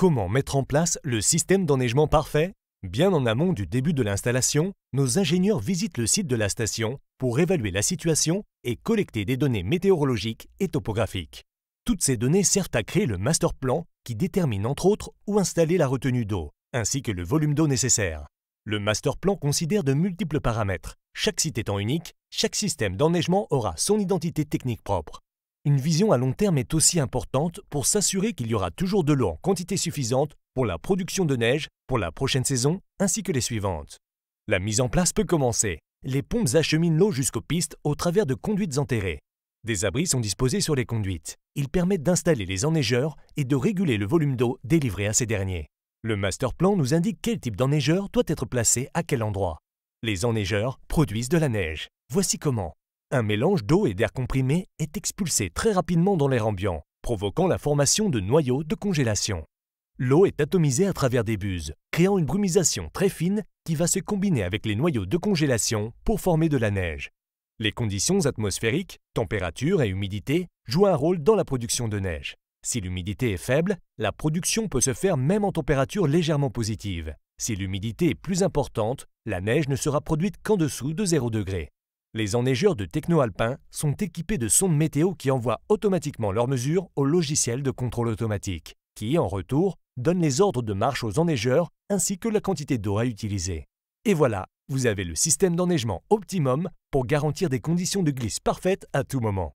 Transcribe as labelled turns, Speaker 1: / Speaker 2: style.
Speaker 1: Comment mettre en place le système d'enneigement parfait Bien en amont du début de l'installation, nos ingénieurs visitent le site de la station pour évaluer la situation et collecter des données météorologiques et topographiques. Toutes ces données servent à créer le master plan qui détermine entre autres où installer la retenue d'eau, ainsi que le volume d'eau nécessaire. Le master plan considère de multiples paramètres, chaque site étant unique, chaque système d'enneigement aura son identité technique propre. Une vision à long terme est aussi importante pour s'assurer qu'il y aura toujours de l'eau en quantité suffisante pour la production de neige pour la prochaine saison ainsi que les suivantes. La mise en place peut commencer. Les pompes acheminent l'eau jusqu'aux pistes au travers de conduites enterrées. Des abris sont disposés sur les conduites. Ils permettent d'installer les enneigeurs et de réguler le volume d'eau délivré à ces derniers. Le master plan nous indique quel type d'enneigeur doit être placé à quel endroit. Les enneigeurs produisent de la neige. Voici comment. Un mélange d'eau et d'air comprimé est expulsé très rapidement dans l'air ambiant, provoquant la formation de noyaux de congélation. L'eau est atomisée à travers des buses, créant une brumisation très fine qui va se combiner avec les noyaux de congélation pour former de la neige. Les conditions atmosphériques, température et humidité jouent un rôle dans la production de neige. Si l'humidité est faible, la production peut se faire même en température légèrement positive. Si l'humidité est plus importante, la neige ne sera produite qu'en dessous de 0 degré. Les enneigeurs de techno-alpin sont équipés de sondes météo qui envoient automatiquement leurs mesures au logiciel de contrôle automatique, qui, en retour, donne les ordres de marche aux enneigeurs ainsi que la quantité d'eau à utiliser. Et voilà, vous avez le système d'enneigement optimum pour garantir des conditions de glisse parfaites à tout moment.